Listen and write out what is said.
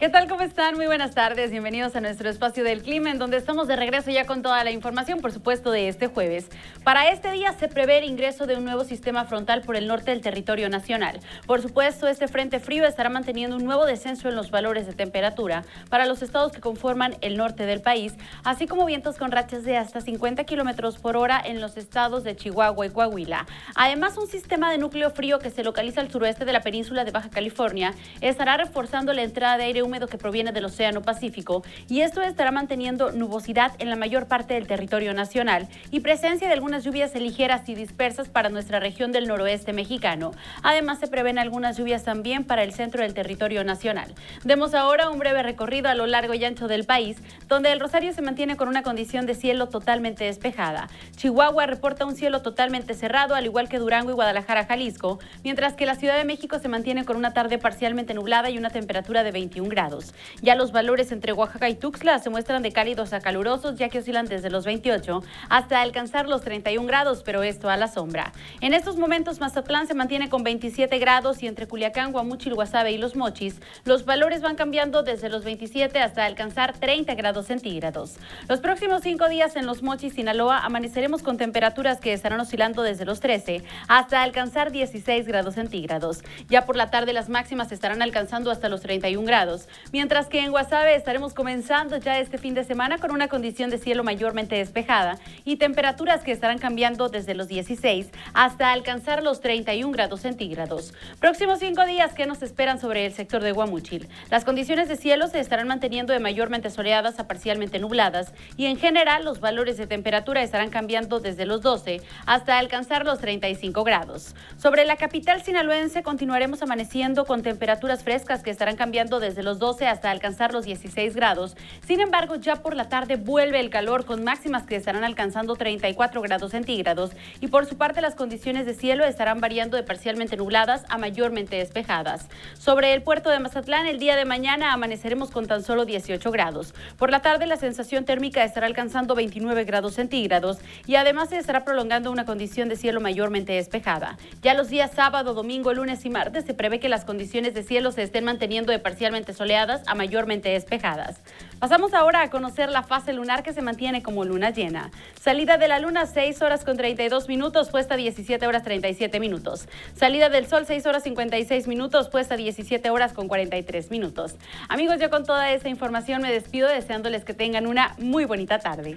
¿Qué tal? ¿Cómo están? Muy buenas tardes. Bienvenidos a nuestro espacio del clima, en donde estamos de regreso ya con toda la información, por supuesto, de este jueves. Para este día se prevé el ingreso de un nuevo sistema frontal por el norte del territorio nacional. Por supuesto, este frente frío estará manteniendo un nuevo descenso en los valores de temperatura para los estados que conforman el norte del país, así como vientos con rachas de hasta 50 kilómetros por hora en los estados de Chihuahua y Coahuila. Además, un sistema de núcleo frío que se localiza al suroeste de la península de Baja California estará reforzando la entrada de aire que proviene del Océano Pacífico y esto estará manteniendo nubosidad en la mayor parte del territorio nacional y presencia de algunas lluvias ligeras y dispersas para nuestra región del noroeste mexicano. Además, se prevén algunas lluvias también para el centro del territorio nacional. Demos ahora un breve recorrido a lo largo y ancho del país, donde el Rosario se mantiene con una condición de cielo totalmente despejada. Chihuahua reporta un cielo totalmente cerrado, al igual que Durango y Guadalajara, Jalisco, mientras que la Ciudad de México se mantiene con una tarde parcialmente nublada y una temperatura de 21 grados. Ya los valores entre Oaxaca y Tuxla se muestran de cálidos a calurosos, ya que oscilan desde los 28 hasta alcanzar los 31 grados, pero esto a la sombra. En estos momentos, Mazatlán se mantiene con 27 grados y entre Culiacán, Guamuchil, Guasave y Los Mochis, los valores van cambiando desde los 27 hasta alcanzar 30 grados centígrados. Los próximos cinco días en Los Mochis, Sinaloa, amaneceremos con temperaturas que estarán oscilando desde los 13 hasta alcanzar 16 grados centígrados. Ya por la tarde las máximas estarán alcanzando hasta los 31 grados, mientras que en Guasave estaremos comenzando ya este fin de semana con una condición de cielo mayormente despejada y temperaturas que estarán cambiando desde los 16 hasta alcanzar los 31 grados centígrados. Próximos cinco días que nos esperan sobre el sector de Guamuchil. Las condiciones de cielo se estarán manteniendo de mayormente soleadas a parcialmente nubladas y en general los valores de temperatura estarán cambiando desde los 12 hasta alcanzar los 35 grados. Sobre la capital sinaloense continuaremos amaneciendo con temperaturas frescas que estarán cambiando desde los 12 hasta alcanzar los 16 grados. Sin embargo, ya por la tarde vuelve el calor con máximas que estarán alcanzando 34 grados centígrados y por su parte las condiciones de cielo estarán variando de parcialmente nubladas a mayormente despejadas. Sobre el puerto de Mazatlán, el día de mañana amaneceremos con tan solo 18 grados. Por la tarde la sensación térmica estará alcanzando 29 grados centígrados y además se estará prolongando una condición de cielo mayormente despejada. Ya los días sábado, domingo, lunes y martes se prevé que las condiciones de cielo se estén manteniendo de parcialmente soleado a mayormente despejadas. Pasamos ahora a conocer la fase lunar que se mantiene como luna llena. Salida de la luna 6 horas con 32 minutos, puesta 17 horas 37 minutos. Salida del sol 6 horas 56 minutos, puesta 17 horas con 43 minutos. Amigos, yo con toda esta información me despido deseándoles que tengan una muy bonita tarde.